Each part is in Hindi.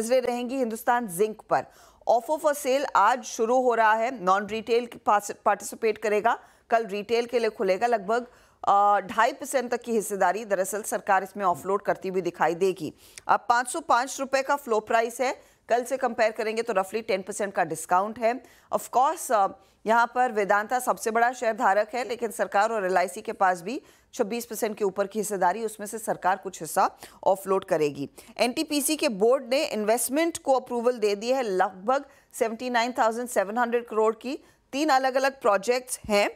नजरें रहेंगी हिंदुस्तान जिंक पर ऑफर फॉर सेल आज शुरू हो रहा है नॉन रिटेल पार्टिसिपेट करेगा कल रिटेल के लिए खुलेगा लगभग ढाई परसेंट तक की हिस्सेदारी दरअसल सरकार इसमें ऑफलोड करती हुई दिखाई देगी अब पाँच सौ पाँच रुपये का फ्लो प्राइस है कल से कंपेयर करेंगे तो रफली टेन परसेंट का डिस्काउंट है ऑफकोर्स uh, यहाँ पर वेदांता सबसे बड़ा शेयर धारक है लेकिन सरकार और एल के पास भी 26 परसेंट के ऊपर की हिस्सेदारी उसमें से सरकार कुछ हिस्सा ऑफलोड करेगी एन के बोर्ड ने इन्वेस्टमेंट को अप्रूवल दे दी है लगभग 79,700 करोड़ की तीन अलग अलग प्रोजेक्ट्स हैं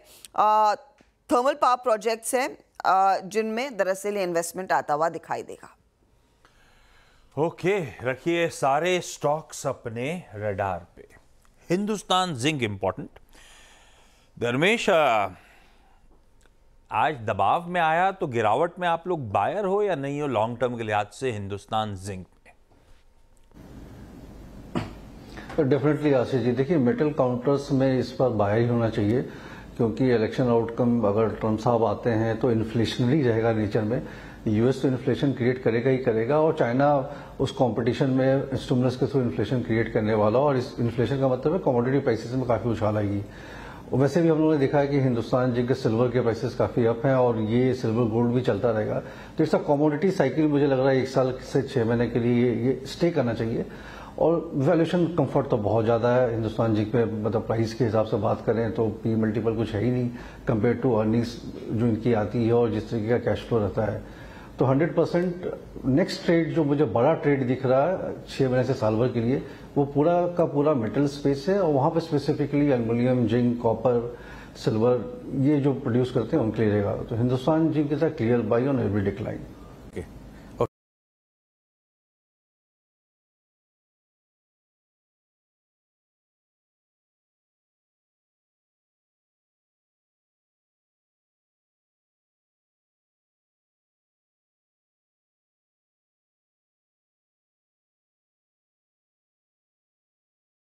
थर्मल पावर प्रोजेक्ट्स हैं uh, जिनमें दरअसल इन्वेस्टमेंट आता हुआ दिखाई देगा ओके रखिए सारे स्टॉक्स अपने रडार पे हिंदुस्तान जिंक इंपॉर्टेंट धर्मेश आज दबाव में आया तो गिरावट में आप लोग बायर हो या नहीं हो लॉन्ग टर्म के लिहाज से हिंदुस्तान जिंक में डेफिनेटली तो आशीष जी देखिए मेटल काउंटर्स में इस पर बाहर ही होना चाहिए क्योंकि इलेक्शन आउटकम अगर ट्रम्प साहब आते हैं तो इन्फ्लेशनरी रहेगा नेचर में यूएस तो इन्फ्लेशन क्रिएट करेगा ही करेगा और चाइना उस कंपटीशन में स्टूमलस के थ्रू इन्फ्लेशन क्रिएट करने वाला और इस इन्फ्लेशन का मतलब है कमोडिटी प्राइसेस में काफी उछाल आएगी वैसे भी हम लोगों ने देखा है कि हिंदुस्तान जिनके सिल्वर के प्राइसेस काफी अप हैं और ये सिल्वर गोल्ड भी चलता रहेगा तो इट्स कॉमोडिटी साइकिल मुझे लग रहा है एक साल से छह महीने के लिए ये स्टे करना चाहिए और वैल्यूशन कंफर्ट तो बहुत ज़्यादा है हिंदुस्तान जी पे मतलब प्राइस के हिसाब से बात करें तो पी मल्टीपल कुछ है ही नहीं कंपेयर टू अर्निंग्स जो इनकी आती है और जिस तरीके का कैश फ्लो रहता है तो 100 परसेंट नेक्स्ट ट्रेड जो मुझे बड़ा ट्रेड दिख रहा है छह महीने से साल भर के लिए वो पूरा का पूरा मेटल स्पेस है और वहां पर specifically aluminium zinc copper silver ये जो प्रोड्यूस करते हैं उनके लिए रहेगा तो हिंदुस्तान जिंक के साथ clear buy on every decline